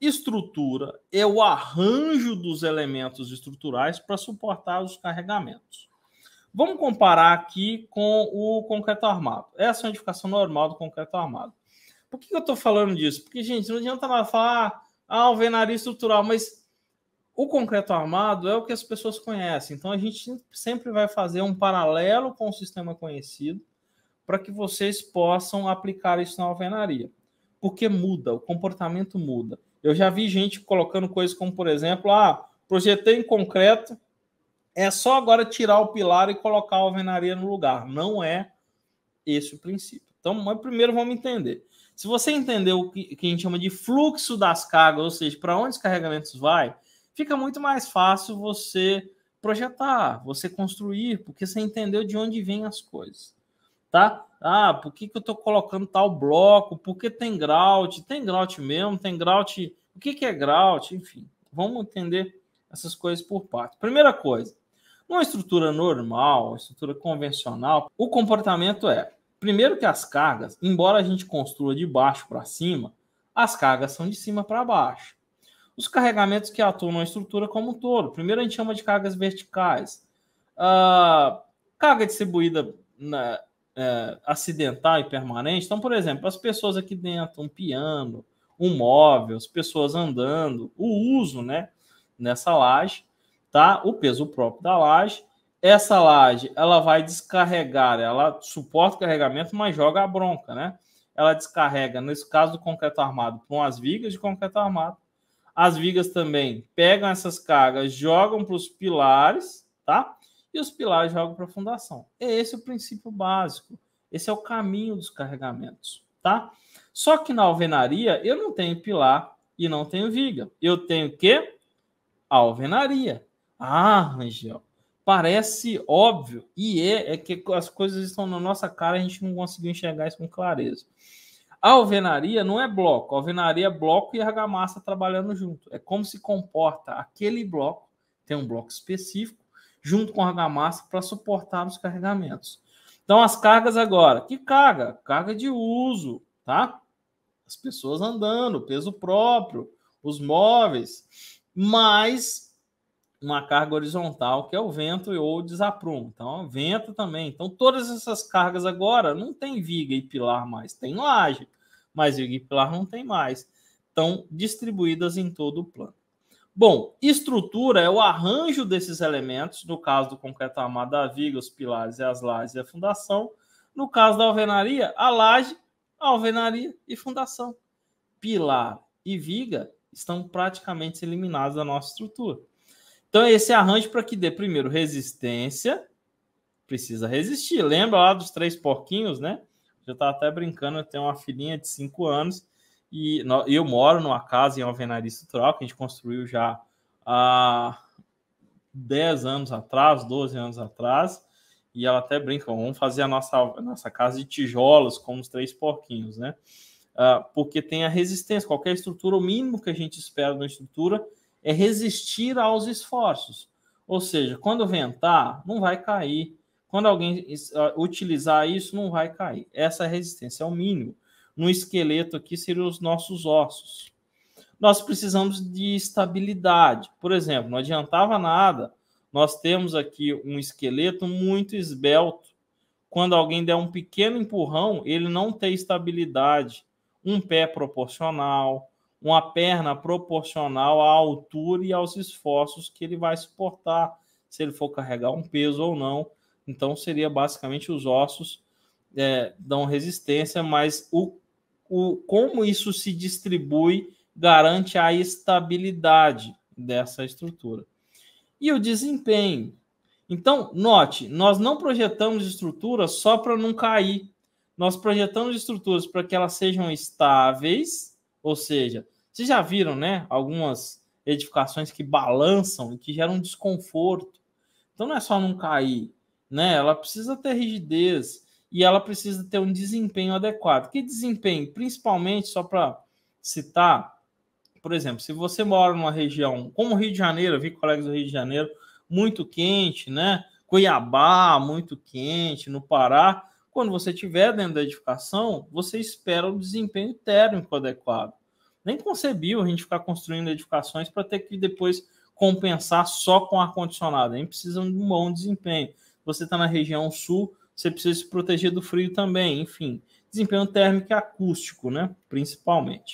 Estrutura é o arranjo dos elementos estruturais para suportar os carregamentos. Vamos comparar aqui com o concreto armado. Essa é a edificação normal do concreto armado. Por que eu estou falando disso? Porque, gente, não adianta nada falar ah, alvenaria estrutural, mas o concreto armado é o que as pessoas conhecem. Então, a gente sempre vai fazer um paralelo com o sistema conhecido para que vocês possam aplicar isso na alvenaria porque muda, o comportamento muda. Eu já vi gente colocando coisas como, por exemplo, ah, projetei em concreto, é só agora tirar o pilar e colocar a alvenaria no lugar. Não é esse o princípio. Então, mas primeiro vamos entender. Se você entender o que, que a gente chama de fluxo das cargas, ou seja, para onde os carregamentos vai, fica muito mais fácil você projetar, você construir, porque você entendeu de onde vêm as coisas tá? Ah, por que, que eu estou colocando tal bloco? Porque tem grout, tem grout mesmo, tem grout. O que, que é grout? Enfim, vamos entender essas coisas por parte. Primeira coisa, numa estrutura normal, estrutura convencional, o comportamento é: primeiro que as cargas, embora a gente construa de baixo para cima, as cargas são de cima para baixo. Os carregamentos que atuam na estrutura como um todo. Primeiro a gente chama de cargas verticais. Ah, carga distribuída na, é, acidental e permanente. Então, por exemplo, as pessoas aqui dentro, um piano, um móvel, as pessoas andando, o uso, né, nessa laje, tá? O peso próprio da laje. Essa laje, ela vai descarregar, ela suporta o carregamento, mas joga a bronca, né? Ela descarrega, nesse caso do concreto armado, com as vigas de concreto armado. As vigas também pegam essas cargas, jogam para os pilares, tá? e os pilares jogam para a fundação. É esse o princípio básico. Esse é o caminho dos carregamentos, tá? Só que na alvenaria eu não tenho pilar e não tenho viga. Eu tenho que alvenaria. Ah, Rangel, parece óbvio e é, é que as coisas estão na nossa cara, a gente não conseguiu enxergar isso com clareza. A alvenaria não é bloco, a alvenaria é bloco e argamassa trabalhando junto. É como se comporta aquele bloco, tem um bloco específico junto com a argamassa para suportar os carregamentos. Então, as cargas agora. Que carga? Carga de uso, tá? As pessoas andando, peso próprio, os móveis, mais uma carga horizontal, que é o vento ou o desaprumo. Então, é vento também. Então, todas essas cargas agora não tem viga e pilar mais, tem laje, mas viga e pilar não tem mais. Estão distribuídas em todo o plano. Bom, estrutura é o arranjo desses elementos, no caso do concreto armado, a viga, os pilares e as lajes e a fundação. No caso da alvenaria, a laje, a alvenaria e fundação. Pilar e viga estão praticamente eliminados da nossa estrutura. Então, esse arranjo para que dê, primeiro, resistência, precisa resistir. Lembra lá dos três porquinhos, né? Já estava até brincando, eu tenho uma filhinha de cinco anos e eu moro numa casa em alvenaria estrutural que a gente construiu já há 10 anos atrás, 12 anos atrás, e ela até brinca, vamos fazer a nossa, a nossa casa de tijolos, como os três porquinhos, né? Ah, porque tem a resistência, qualquer estrutura, o mínimo que a gente espera da estrutura é resistir aos esforços. Ou seja, quando ventar, não vai cair. Quando alguém ah, utilizar isso, não vai cair. Essa resistência é o mínimo no esqueleto aqui seriam os nossos ossos. Nós precisamos de estabilidade. Por exemplo, não adiantava nada nós temos aqui um esqueleto muito esbelto. Quando alguém der um pequeno empurrão, ele não tem estabilidade. Um pé proporcional, uma perna proporcional à altura e aos esforços que ele vai suportar, se ele for carregar um peso ou não. Então, seria basicamente os ossos é, dão resistência, mas o, o, como isso se distribui garante a estabilidade dessa estrutura. E o desempenho. Então, note, nós não projetamos estruturas só para não cair. Nós projetamos estruturas para que elas sejam estáveis, ou seja, vocês já viram, né? Algumas edificações que balançam e que geram desconforto. Então não é só não cair, né? Ela precisa ter rigidez e ela precisa ter um desempenho adequado. Que desempenho? Principalmente, só para citar, por exemplo, se você mora numa região como o Rio de Janeiro, eu vi colegas do Rio de Janeiro, muito quente, né? Cuiabá, muito quente, no Pará. Quando você tiver dentro da edificação, você espera um desempenho térmico adequado. Nem concebiu a gente ficar construindo edificações para ter que depois compensar só com ar-condicionado. A gente precisa de um bom desempenho. Você está na região sul, você precisa se proteger do frio também, enfim. Desempenho térmico e acústico, né? Principalmente.